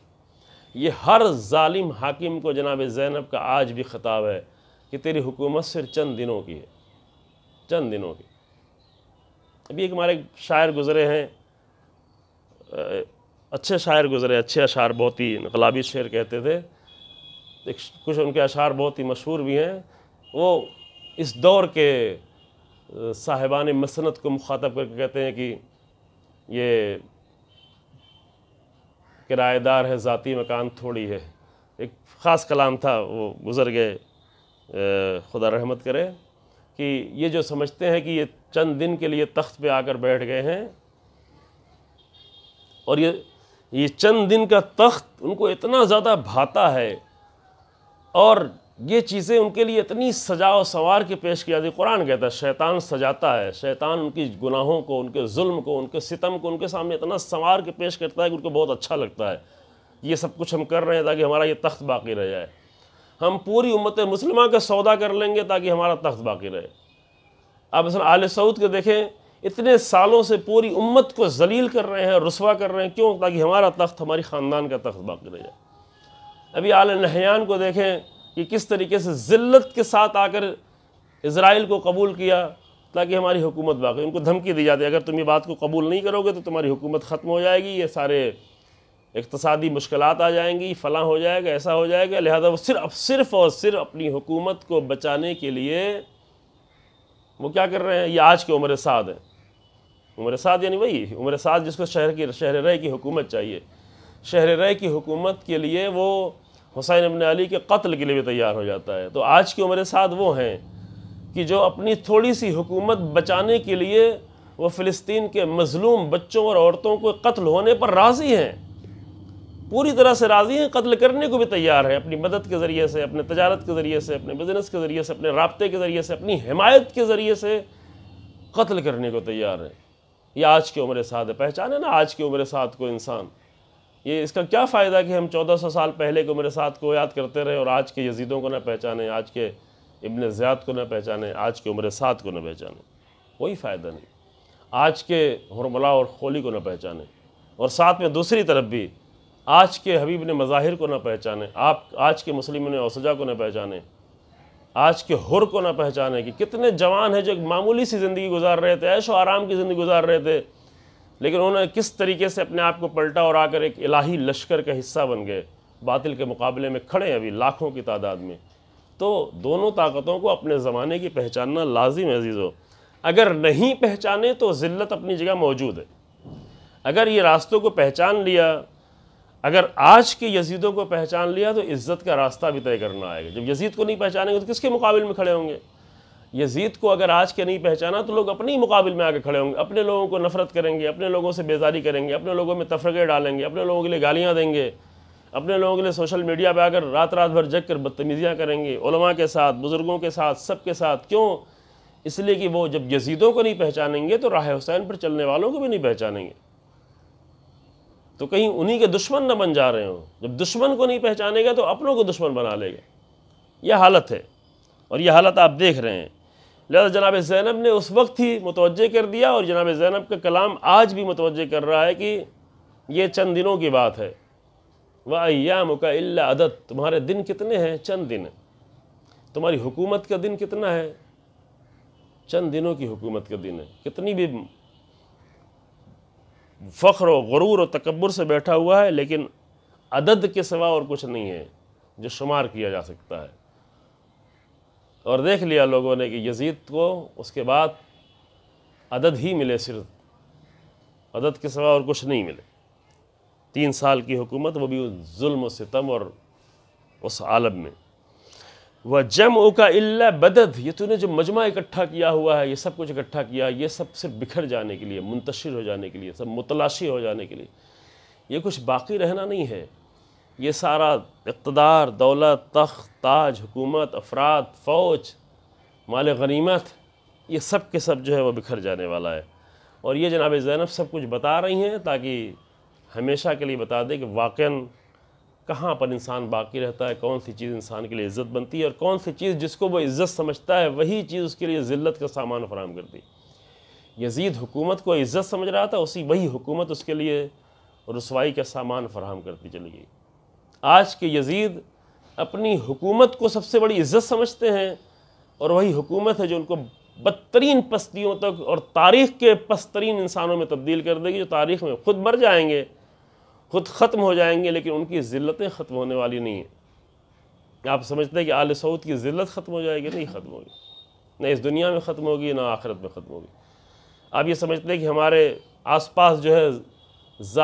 ये हर जालिम हाकिम को जनाब ज़ैनब का आज भी ख़ताब है कि तेरी हुकूमत सिर्फ चंद दिनों की है चंद दिनों की अभी एक हमारे शायर गुज़रे हैं अच्छे शायर गुज़रे अच्छे अशार बहुत ही इनकलाबी शेर कहते थे एक कुछ उनके अशार बहुत ही मशहूर भी हैं वो इस दौर के साहिबान मसनत को मुखातब करके कहते हैं कि ये किराएदार है ज़ाती मकान थोड़ी है एक ख़ास कलाम था वो गुज़र गए खुदा रहमत करे कि ये जो समझते हैं कि ये चंद दिन के लिए तख्त पे आकर बैठ गए हैं और ये ये चंद दिन का तख्त उनको इतना ज़्यादा भाता है और ये चीज़ें उनके लिए इतनी सजा व सवार के पेश की जाती कुरान कहता है शैतान सजाता है शैतान उनकी गुनाहों को उनके जुल्म को उनके सितम को उनके सामने इतना संवार के पेश करता है कि उनको बहुत अच्छा लगता है ये सब कुछ हम कर रहे हैं ताकि हमारा ये तख्त बाकी रह जाए हम पूरी उम्मत मुसलमान का सौदा कर लेंगे ताकि हमारा तख्त बाकी रहे आप असल आल सऊद के देखें इतने सालों से पूरी उम्मत को जलील कर रहे हैं रसवा कर रहे हैं क्यों ताकि हमारा तख्त हमारी ख़ानदान का तख्त बाकी रह जाए अभी आल नहयान को देखें कि किस तरीके से ज़िल्त के साथ आकर इसराइल को कबूल किया ताकि हमारी हुकूमत बाकी उनको धमकी दी जाती है अगर तुम ये बात को कबूल नहीं करोगे तो तुम्हारी हुकूमत ख़त्म हो जाएगी ये सारे इकतसादी मुश्किल आ जाएंगी फ़लाँ हो जाएगा ऐसा हो जाएगा लिहाजा वो सिर्फ सिर्फ और सिर्फ अपनी हुकूमत को बचाने के लिए वो क्या कर रहे हैं ये आज के उम्र साद हैं उम्र साद यानी वही उम्र साद जिसको शहर की शहर रह की हुकूमत चाहिए शहर रह की हुकूमत के लिए वो हुसैन अबन अली के कत्ल के लिए भी तैयार हो जाता है तो आज की उम्र साद वो हैं कि जो अपनी थोड़ी सी हुकूमत बचाने के लिए वो फ़लस्तीन के मज़लूम बच्चों और औरतों को कत्ल होने पर राज़ी हैं पूरी तरह से राज़ी हैं कत्ल करने को भी तैयार हैं अपनी मदद के ज़रिए से अपने तजारत के ज़रिए से अपने बिजनेस के ज़रिए से अपने रबते के ज़रिए से अपनी हिमायत के ज़रिए से कत्ल करने को तैयार हैं ये आज की उम्र साद है पहचान है ना आज की उम्र साथ को इंसान ये इसका क्या फ़ायदा कि हम चौदह सौ साल पहले की उम्र साथ को याद करते रहे और आज के यजीदों को ना पहचानें आज के इबन ज़्याद को ना पहचानें आज के उम्र साथ को ना पहचानें कोई फ़ायदा नहीं आज के हरमला और खोली को ना पहचाने और साथ में दूसरी तरफ भी आज के हबीब ने मज़ाहिर को ना पहचाने आप आज के मुस्लिम ने औसजा को ना पहचाने आज के हुर को ना पहचाने कि कितने जवान हैं जो एक मामूली सी ज़िंदगी गुजार रहे थे ऐशो आराम की ज़िंदगी गुजार रहे थे लेकिन उन्होंने किस तरीके से अपने आप को पलटा और आकर एक इलाही लश्कर का हिस्सा बन गए बातिल के मुकाबले में खड़े हैं अभी लाखों की तादाद में तो दोनों ताकतों को अपने ज़माने की पहचानना लाजिम अजीज़ हो अगर नहीं पहचाने तो ज़िल्त अपनी जगह मौजूद है अगर ये रास्तों को पहचान लिया अगर आज के यजीदों को पहचान लिया तो इज़्ज़त का रास्ता भी तय करना आएगा जब यजीद को नहीं पहचानेंगे तो किसके मुकाबले में खड़े होंगे यजीद को अगर आज के नहीं पहचाना तो लोग अपने ही मुकाबले में आके खड़े होंगे अपने लोगों को नफरत करेंगे अपने लोगों से बेजारी करेंगे अपने लोगों में तफरक़े डालेंगे अपने लोगों के लिए गालियाँ देंगे अपने लोगों के लिए सोशल मीडिया पर आकर रात रात भर जग कर बदतमीज़ियाँ करेंगे उलमा के साथ बुज़ुर्गों के साथ सब के साथ क्यों इसलिए कि वो जब यजीदों को नहीं पहचानेंगे तो राह हुसैन पर चलने वालों को भी नहीं पहचानेंगे तो कहीं उन्हीं के दुश्मन न बन जा रहे हो जब दुश्मन को नहीं पहचानेगा तो अपनों को दुश्मन बना लेगा यह हालत है और यह हालत आप देख रहे हैं लिहाजा जनाब ज़ैनब ने उस वक्त ही मुतवजह कर दिया और जनाब ज़ैनब का कलाम आज भी मुतवजह कर रहा है कि ये चंद दिनों की बात है वह अयाम का अल्ला अदत तुम्हारे दिन कितने हैं चंद दिन तुम्हारी हुकूमत का दिन कितना है चंद दिनों की हुकूमत का दिन है कितनी भी फ़ख्र व और तकबर से बैठा हुआ है लेकिन अदद के सिवा और कुछ नहीं है जो शुमार किया जा सकता है और देख लिया लोगों ने कि यजीद को उसके बाद अदद ही मिले सिर्फ अदद के सिवा और कुछ नहीं मिले तीन साल की हुकूमत वो भी जुल्म सितम और उस आलम में वह जम का इल्ला बदद ये तूने जो मजमा इकट्ठा किया हुआ है ये सब कुछ इकट्ठा किया ये सब सिर्फ बिखर जाने के लिए मुंतशिर हो जाने के लिए सब मुतलाशी हो जाने के लिए ये कुछ बाकी रहना नहीं है ये सारा इकतदार दौलत तख्त ताज हुकूमत अफराद फ़ौज माल गनीमत ये सब के सब जो है वह बिखर जाने वाला है और ये जनाब ज़ैनब सब कुछ बता रही हैं ताकि हमेशा के लिए बता दें कि वाकई कहाँ पर इंसान बाकी रहता है कौन सी चीज़ इंसान के लिए इज़्ज़त बनती है और कौन सी चीज़ जिसको वो इज़्ज़त समझता है वही चीज़ उसके लिए ज़िल्लत का सामान फराम करती यजीद हुकूमत को इज़्ज़त समझ रहा था उसी वही हुकूमत उसके लिए रसवाई का सामान फराहम करती चली गई आज के यजीद अपनी हुकूमत को सबसे बड़ी इज़्ज़त समझते हैं और वही हुकूमत है जो उनको बदतरीन पस्तियों तक और तारीख़ के पस्तरीन इंसानों में तब्दील कर देगी जो तारीख़ में ख़ुद मर जाएंगे खुद ख़त्म हो जाएंगे लेकिन उनकी ज़िल्लतें ख़त्म होने वाली नहीं हैं आप समझते हैं कि आल सऊद की ज़िल्लत ख़त्म हो जाएगी नहीं ख़त्म होगी ना इस दुनिया में ख़त्म होगी ना आखिरत में ख़त्म होगी आप ये समझते हैं कि हमारे आसपास जो है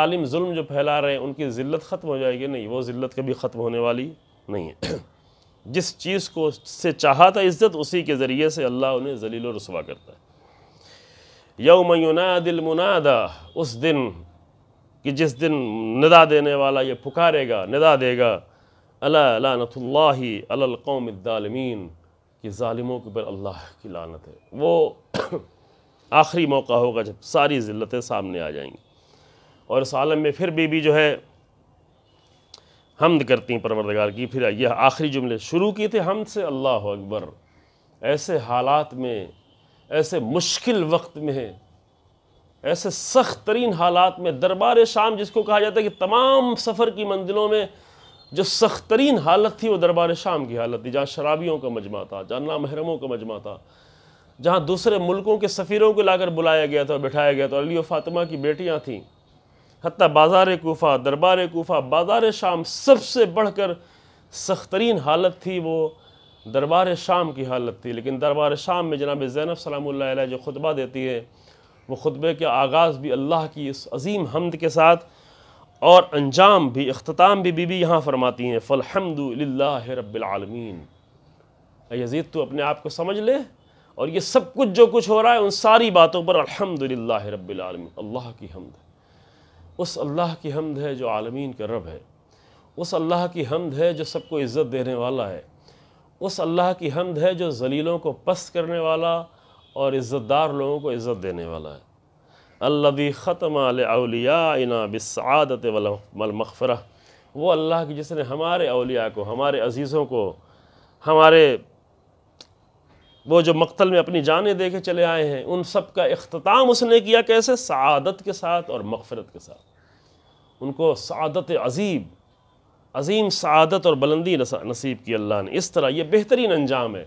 ालिम जुल्म जो फैला रहे हैं उनकी ज़िल्लत ख़त्म हो जाएगी नहीं वो ज़िल्लत कभी ख़त्म होने वाली नहीं है जिस चीज़ को से चाहा था इज़्ज़त उसी के ज़रिए से अल्लाह उन्हें जलील रसवा करता है यौमयुना दिल मुनादा उस दिन कि जिस दिन निदा देने वाला ये पुकारेगा निदा देगा अला लानतुल्लाही अलकौमदालमीन कि ालिमों के ऊपर अल्लाह की लानत है वो आखिरी मौका होगा जब सारी ज़िल्लतें सामने आ जाएंगी और इस आलम में फिर बीबी जो है हमद करती हैं परवरदगार की फिर यह आखिरी जुमले शुरू किए थे हम से अल्लाह अकबर ऐसे हालात में ऐसे मुश्किल वक्त में ऐसे सख्त तरीन हालात में दरबार शाम जिसको कहा जाता है कि तमाम सफ़र की मंजिलों में जो सख्त तरीन हालत थी वो दरबार शाम की हालत थी जहाँ शराबियों का मजमा था जहाँ नामहरमों का मजमा था जहाँ दूसरे मुल्कों के सफ़ीरों को लाकर बुलाया गया था और बैठाया गया था अली फ़ातिमा की बेटियाँ थीं हती बाज़ार कोफ़ा दरबार कोफ़ा बाज़ार शाम सबसे बढ़ कर सख्त तरीन हालत थी वो दरबार शाम की हालत थी लेकिन दरबार शाम में जनाब ज़ैनब सलाम जो खुतबा देती है वो खुतबे के आगाज़ भी अल्लाह की इस अज़ीम हमद के साथ और अंजाम भी अख्ताम भी बीबी यहाँ फरमाती हैं फ़लहमदिल्ला रबालमीन यजीद तो अपने आप को समझ ले और ये सब कुछ जो कुछ हो रहा है उन सारी बातों पर अलहमदिल्ला रबालमीन अल्लाह की हमद उस अल्लाह की हमद है जो आलमीन का रब है उस अल्लाह की हमद है जो सबको इज़्ज़त देने वाला है उस अल्लाह की हमद है जो जलीलों को पस्त करने वाला और इज़्ज़तदार लोगों को इज़्ज़त देने वाला है अल्लदी ख़तम अलिया इना बिसआदत वलमफ़रा वो अल्लाह की जिसने हमारे अलिया को हमारे अज़ीज़ों को हमारे वो जो मक्तल में अपनी जानें दे के चले आए हैं उन सब का अख्ताम उसने किया कैसे सआदत के साथ और मगफ़रत के साथ उनको सआदत अजीब अजीम सआदत और बुलंदी नसीब की अल्लाह ने इस तरह ये बेहतरीन अंजाम है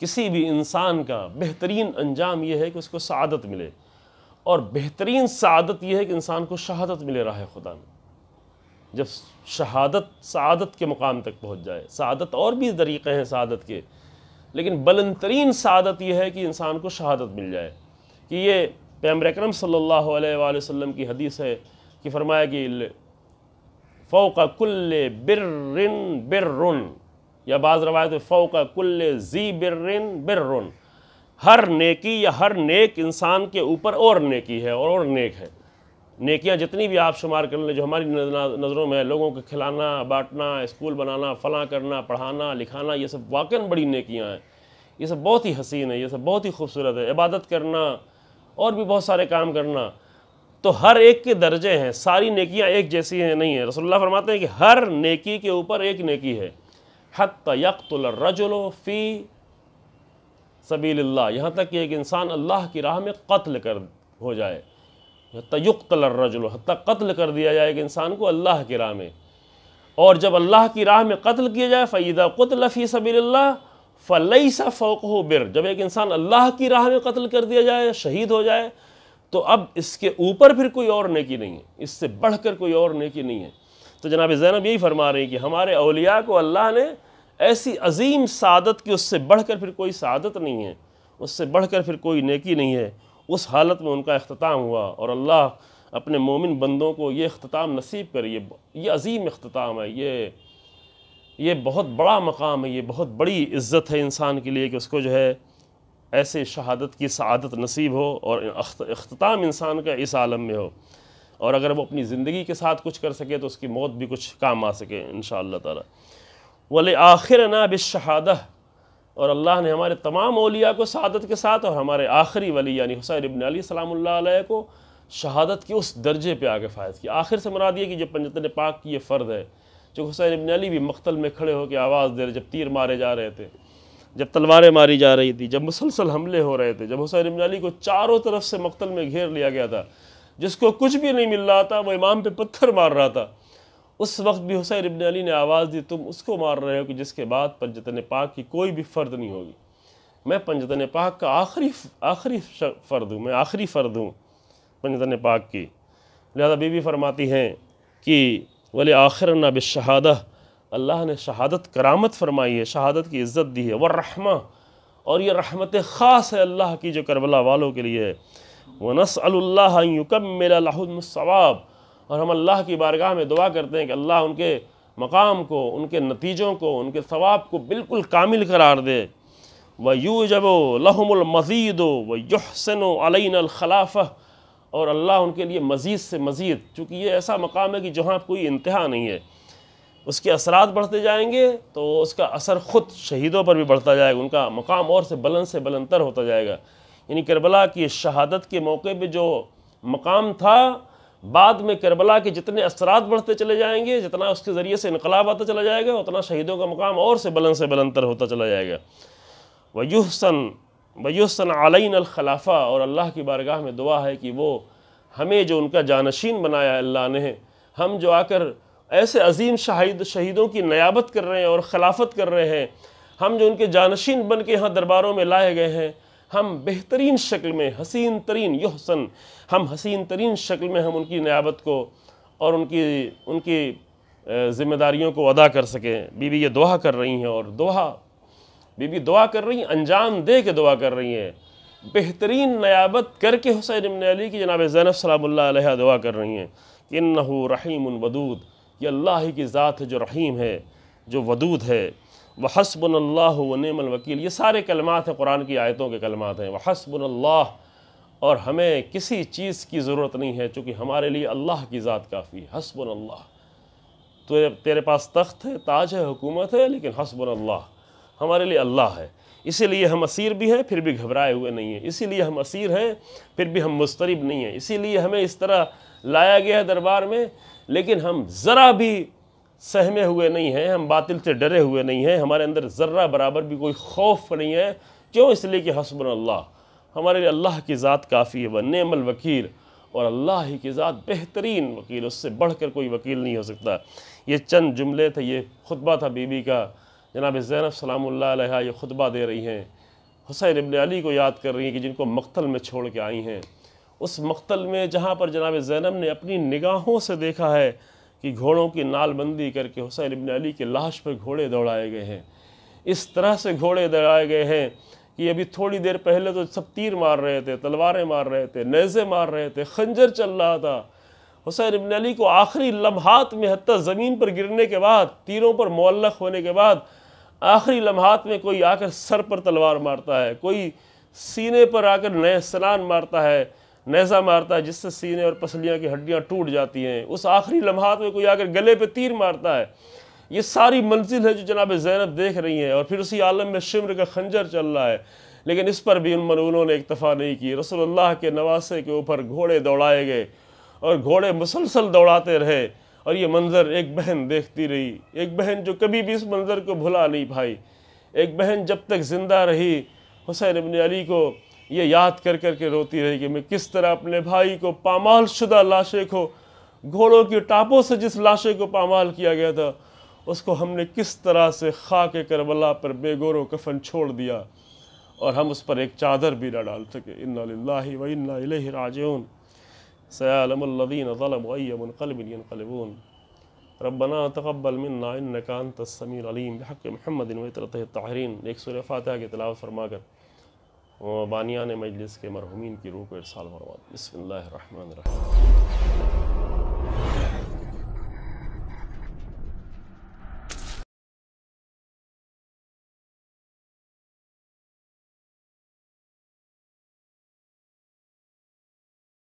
किसी भी इंसान का बेहतरीन अंजाम यह है कि उसको सआदत मिले और बेहतरीन सआदत यह है कि इंसान को शहादत मिले राह खुदा में जब शहादत सदत के मुकाम तक पहुंच जाए सआदत और भी तरीक़े हैं सआदत के लेकिन बुलंद तरीन सआदत यह है कि इंसान को शहादत मिल जाए कि ये पैमर अक्रम सल्लल्लाहु की हदीस है कि फरमाया कि फ़ौका कुल्ले बिर्रिन बिर्रुन या बाज़ रवायत का कुल जी बिर्रिन बिर्रुन हर नेकी या हर नेक इंसान के ऊपर और नेकी है और और नेक है नेकियां जितनी भी आप शुमार कर लें जो हमारी नज़रों में है लोगों को खिलाना बांटना स्कूल बनाना फ़लाँ करना पढ़ाना लिखाना ये सब वाकई बड़ी नेकियां हैं ये सब बहुत ही हसीन है ये सब बहुत ही खूबसूरत है इबादत करना और भी बहुत सारे काम करना तो हर एक के दर्जे हैं सारी नेकियाँ एक जैसी हैं नहीं है रसोल्ला फरमाते हैं कि हर नेकी के ऊपर एक नेकी है हत फ़ी सबील्ला यहाँ तक कि एक इंसान अल्लाह की राह में कत्ल कर हो जाए तयुक्तलरजुल हत कत्ल कर दिया जाए एक इंसान को अल्लाह की राह में और जब अल्लाह की राह में कत्ल किया जाए फ़ैदा कतल फ़ी सबील्ला फ़लई सा फ़ोक हो बिर जब एक इंसान अल्लाह की राह में कत्ल कर दिया जाए शहीद हो जाए तो अब इसके ऊपर फिर कोई और नेकी नहीं है इससे बढ़कर कोई और नेकी नहीं है तो जनाब ज़ैनब यही फरमा रही कि हमारे अलिया को अल्लाह ने ऐसी अजीम सादत की उससे बढ़ कर फिर कोई सादत नहीं है उससे बढ़ कर फिर कोई नेकी नहीं है उस हालत में उनका अख्ताम हुआ और अल्लाह अपने मोमिन बंदों को ये अख्ताम नसीब करिए ये अजीम अख्ताम है ये ये बहुत बड़ा मकाम है ये बहुत बड़ी इज़्ज़त है इंसान के लिए कि उसको जो है ऐसे शहादत की सआदत नसीब हो और अख्ताम इंसान का इस आलम में हो और अगर वो अपनी ज़िंदगी के साथ कुछ कर सके तो उसकी मौत भी कुछ काम आ सके इन ताला वले आखिर ना बिशहादा और अल्लाह ने हमारे तमाम ओलिया को शहादत के साथ और हमारे आखिरी वली यानी हुसैन इबन अली सलाम को शहादत के उस दर्जे पे आगे फ़ायद किया आखिर से मरा दिया कि जब पंजतन पाक की ये फ़र्द है जो हुसैन इबन अली भी मख्तल में खड़े होकर आवाज़ दे रहे जब तीर मारे जा रहे थे जब तलवारें मारी जा रही थी जब मुसलसल हमले हो रहे थे जब हुसैन इबन अली को चारों तरफ से मख्तल में घेर लिया गया था जिसको कुछ भी नहीं मिल रहा था वो इमाम पे पत्थर मार रहा था उस वक्त भी हुसैन इब्न अली ने आवाज़ दी तुम उसको मार रहे हो कि जिसके बाद पंजतन पाक की कोई भी फ़र्द नहीं होगी मैं पंजतन पाक का आखिरी आखिरी फ़र्द हूँ मैं आखिरी फ़र्द हूँ पंजतन पाक की लिहाजा बीबी फरमाती हैं कि वले आखिर नब बशहादा अल्लाह ने शहादत करामत फरमाई है शहादत की इज़्ज़त दी है वह रहमा और ये रहमत ख़ास है अल्लाह की जो करबला वालों के लिए है वनसल्लाकमसवाब और हम अल्लाह की बारगाह में दुआ करते हैं कि अल्लाह उनके मकाम को उनके नतीजों को उनके सवाब को बिल्कुल कामिल करार दे व यू जबो लहमलमज़ीद व यहसन अलखलाफ़ और अल्लाह उनके लिए मज़ीद से मज़ीद चूँकि ये ऐसा मकाम है कि जहाँ कोई इंतहा नहीं है उसके असरात बढ़ते जाएंगे तो उसका असर ख़ुद शहीदों पर भी बढ़ता जाएगा उनका मकाम और से बलंद से बलंदर होता जाएगा यानी करबला की शहादत के मौके पर जो मकाम था बाद में करबला के जितने असरात बढ़ते चले जाएंगे जितना उसके ज़रिए से इनकलाब आता चला जाएगा उतना शहीदों का मकाम और से बलंद से बुलंदतर होता चला जाएगा वयुहसन वयुहसन आलिन अलखलाफा और अल्लाह की बारगाह में दुआ है कि वो हमें जो उनका जानशीन बनाया अल्लाह ने हम जो आकर ऐसे अजीम शहीद शहीदों की नयाबत कर रहे हैं और खिलाफत कर रहे हैं हम जो उनके जानशीन बन के यहाँ दरबारों में लाए गए हैं हम बेहतरीन शक्ल में हसीन तरीन योहसन हम हसीन तरीन शक्ल में हम उनकी नियाबत को और उनकी उनकी ज़िम्मेदारियों को अदा कर सकें बीबी ये दुआ कर रही हैं और दुआ बीबी दुआ कर रही हैं अंजाम दे के दुआ कर रही हैं बेहतरीन नयाबत करके हुसैन इमन अली की जनाब जैनब सलामुल्ला दुआ कर रही हैं कि नहू रहीम वदूद ये अल्लाह की ज़ात है जो रहीम है जो वदूद है व हसबन वकील ये सारे कलमात हैं कुरान की आयतों के कलमात हैं व हसबन और हमें किसी चीज़ की ज़रूरत नहीं है चूँकि हमारे लिए अल्लाह की ज़ात काफ़ी है हसबन अल्लाह तो तेरे पास तख्त है ताज है हुकूमत है लेकिन हसबन अल्लाह हमारे लिए अल्लाह है इसीलिए हम असीर भी हैं फिर भी घबराए हुए नहीं हैं इसीलिए हम असीर हैं फिर भी हम मुस्तरब नहीं हैं इसीलिए हमें इस तरह लाया गया है दरबार में लेकिन हम ज़रा भी सहमे हुए नहीं हैं हम बातिल से डरे हुए नहीं हैं हमारे अंदर ज़र्रा बराबर भी कोई खौफ नहीं है क्यों इसलिए कि हसबन अल्लाह हमारे लिए अल्लाह की ज़ात काफ़ी है व नमल वकील और अल्लाह ही की ज़ात बेहतरीन वकील उससे बढ़ कर कोई वकील नहीं हो सकता ये चंद जुमले थे ये खुतबा था बीबी का जनाब ज़ैनब सलाम ये खुतबा दे रही हैं हुसैन इबन अली को याद कर रही हैं कि जिनको मख्तल में छोड़ के आई हैं उस मख्तल में जहाँ पर जनाब ज़ैनब ने अपनी निगाहों से देखा है कि घोड़ों की नालबंदी करके हुसैन इबन अली के लाश पर घोड़े दौड़ाए गए हैं इस तरह से घोड़े दौड़ाए गए हैं कि अभी थोड़ी देर पहले तो सब तीर मार रहे थे तलवारें मार रहे थे नेज़े मार रहे थे खंजर चल रहा था हुसैन इबन अली को आखिरी लम्हात में हती ज़मीन पर गिरने के बाद तीरों पर मुल्लक होने के बाद आखिरी लम्हात में कोई आकर सर पर तलवार मारता है कोई सीने पर आकर नए स्नान मारता है नेज़ा मारता है जिससे सीने और पसलियाँ की हड्डियाँ टूट जाती हैं उस आखिरी लम्हात में कोई आकर गले पर तीर मारता है ये सारी मंजिल है जो जनाब जैनब देख रही हैं और फिर उसी आलम में शिमर का खंजर चल रहा है लेकिन इस पर भी उन मनूनों ने इतफ़ा नहीं की रसोल्ला के नवासे के ऊपर घोड़े दौड़ाए गए और घोड़े मुसलसल दौड़ाते रहे और ये मंज़र एक बहन देखती रही एक बहन जो कभी भी इस मंज़र को भुला नहीं पाई एक बहन जब तक ज़िंदा रही हुसैन अबन अली को ये याद कर कर के रोती रही कि मैं किस तरह अपने भाई को पामाल शुदा लाशे को घोड़ों की टापों से जिस लाशे को पामाल किया गया था उसको हमने किस तरह से खा के करबला पर बेगोरों कफन छोड़ दिया और हम उस पर एक चादर भी ना डाल सके इन्ना व इन्ना राजून रबना तकबल मन्ना तस्मीर अलीम हक़ महमदिन तहरीन एक सुर के तलाव फरमा कर बानिया ने मजलिस के मरहूमिन की रूह को इरसाल फरमा बसमीम